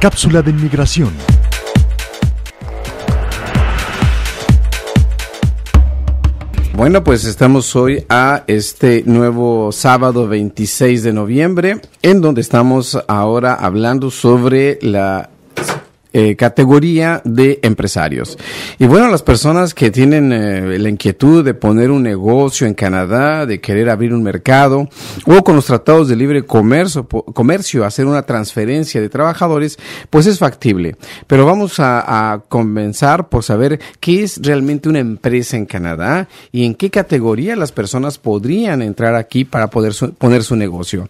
Cápsula de inmigración. Bueno, pues estamos hoy a este nuevo sábado 26 de noviembre, en donde estamos ahora hablando sobre la eh, categoría de empresarios. Y bueno, las personas que tienen eh, la inquietud de poner un negocio en Canadá, de querer abrir un mercado, o con los tratados de libre comercio, comercio hacer una transferencia de trabajadores, pues es factible. Pero vamos a, a comenzar por saber qué es realmente una empresa en Canadá y en qué categoría las personas podrían entrar aquí para poder poner su negocio.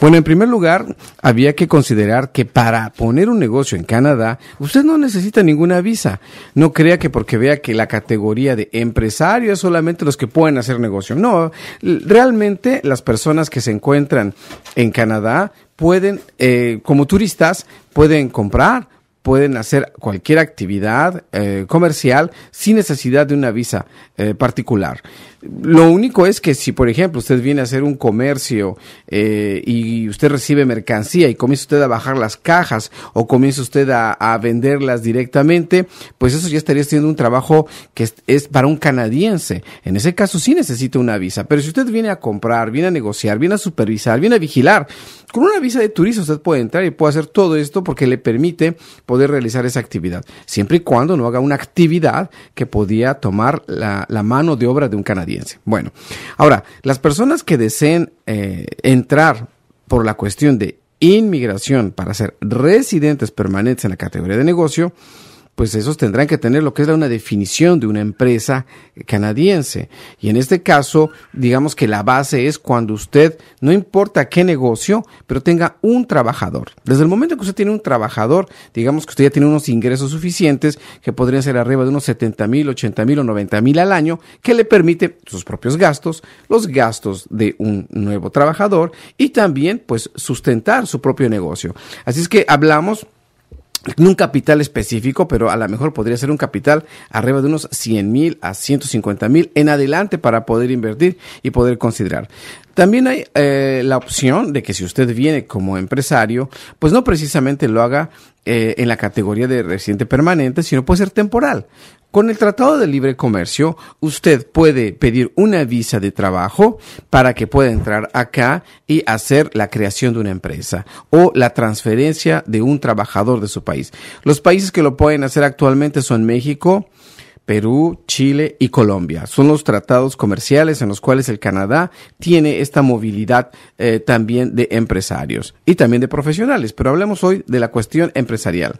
Bueno, en primer lugar, había que considerar que para poner un negocio en Canadá, usted no necesita ninguna visa. No crea que porque vea que la categoría de empresario es solamente los que pueden hacer negocio. No, realmente las personas que se encuentran en Canadá pueden, eh, como turistas, pueden comprar, pueden hacer cualquier actividad eh, comercial sin necesidad de una visa eh, particular. Lo único es que si, por ejemplo, usted viene a hacer un comercio eh, y usted recibe mercancía y comienza usted a bajar las cajas o comienza usted a, venderlas directamente, pues eso ya estaría siendo un trabajo que es, es, para un canadiense. En ese caso sí necesita una visa, pero si usted viene a comprar, viene a negociar, viene a supervisar, viene a vigilar, con una visa de turista usted puede entrar y puede hacer todo esto porque le permite poder realizar esa actividad, siempre y cuando no haga una actividad que podía tomar la, mano de obra de un canadiense. Bueno, ahora, las personas que deseen eh, entrar por la cuestión de inmigración para ser residentes permanentes en la categoría de negocio, pues esos tendrán que tener lo que es una definición de una empresa canadiense. Y en este caso, digamos que la base es cuando usted, no importa qué negocio, pero tenga un trabajador. Desde el momento que usted tiene un trabajador, digamos que usted ya tiene unos ingresos suficientes, que podrían ser arriba de unos 70 mil, 80 mil o 90 mil al año, que le permite sus propios gastos, los gastos de un nuevo trabajador y también pues sustentar su propio negocio. Así es que hablamos un capital específico, pero a lo mejor podría ser un capital arriba de unos 100 mil a 150 mil en adelante para poder invertir y poder considerar. También hay eh, la opción de que si usted viene como empresario, pues no precisamente lo haga eh, en la categoría de residente permanente, sino puede ser temporal. Con el Tratado de Libre Comercio, usted puede pedir una visa de trabajo para que pueda entrar acá y hacer la creación de una empresa o la transferencia de un trabajador de su país. Los países que lo pueden hacer actualmente son México, Perú, Chile y Colombia. Son los tratados comerciales en los cuales el Canadá tiene esta movilidad eh, también de empresarios y también de profesionales, pero hablemos hoy de la cuestión empresarial.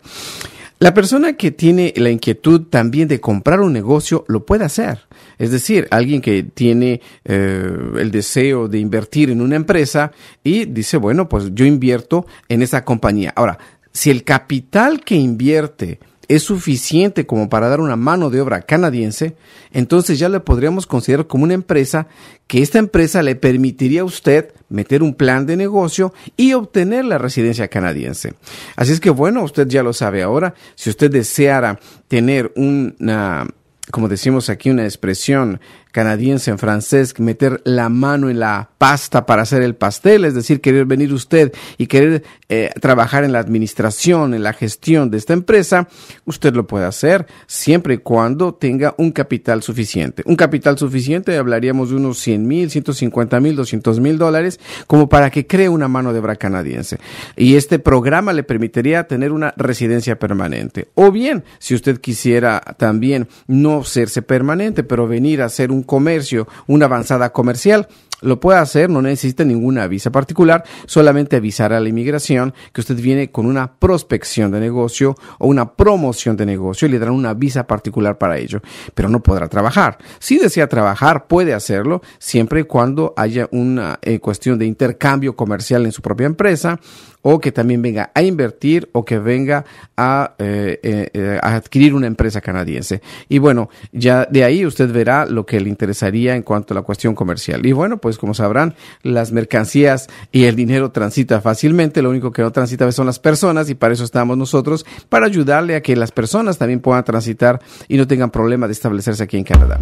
La persona que tiene la inquietud también de comprar un negocio lo puede hacer. Es decir, alguien que tiene eh, el deseo de invertir en una empresa y dice, bueno, pues yo invierto en esa compañía. Ahora, si el capital que invierte es suficiente como para dar una mano de obra canadiense, entonces ya le podríamos considerar como una empresa que esta empresa le permitiría a usted meter un plan de negocio y obtener la residencia canadiense. Así es que bueno, usted ya lo sabe ahora, si usted deseara tener una, como decimos aquí, una expresión canadiense, en francés, meter la mano en la pasta para hacer el pastel, es decir, querer venir usted y querer eh, trabajar en la administración, en la gestión de esta empresa, usted lo puede hacer siempre y cuando tenga un capital suficiente. Un capital suficiente, hablaríamos de unos 100 mil, 150 mil, 200 mil dólares, como para que cree una mano de obra canadiense. Y este programa le permitiría tener una residencia permanente. O bien, si usted quisiera también no serse permanente, pero venir a hacer un un comercio, una avanzada comercial. Lo puede hacer, no necesita ninguna visa particular, solamente avisar a la inmigración que usted viene con una prospección de negocio o una promoción de negocio y le darán una visa particular para ello, pero no podrá trabajar. Si desea trabajar, puede hacerlo siempre y cuando haya una eh, cuestión de intercambio comercial en su propia empresa o que también venga a invertir o que venga a, eh, eh, a, adquirir una empresa canadiense. Y bueno, ya de ahí usted verá lo que le interesaría en cuanto a la cuestión comercial. Y bueno, pues pues como sabrán, las mercancías y el dinero transita fácilmente, lo único que no transita son las personas y para eso estamos nosotros, para ayudarle a que las personas también puedan transitar y no tengan problema de establecerse aquí en Canadá.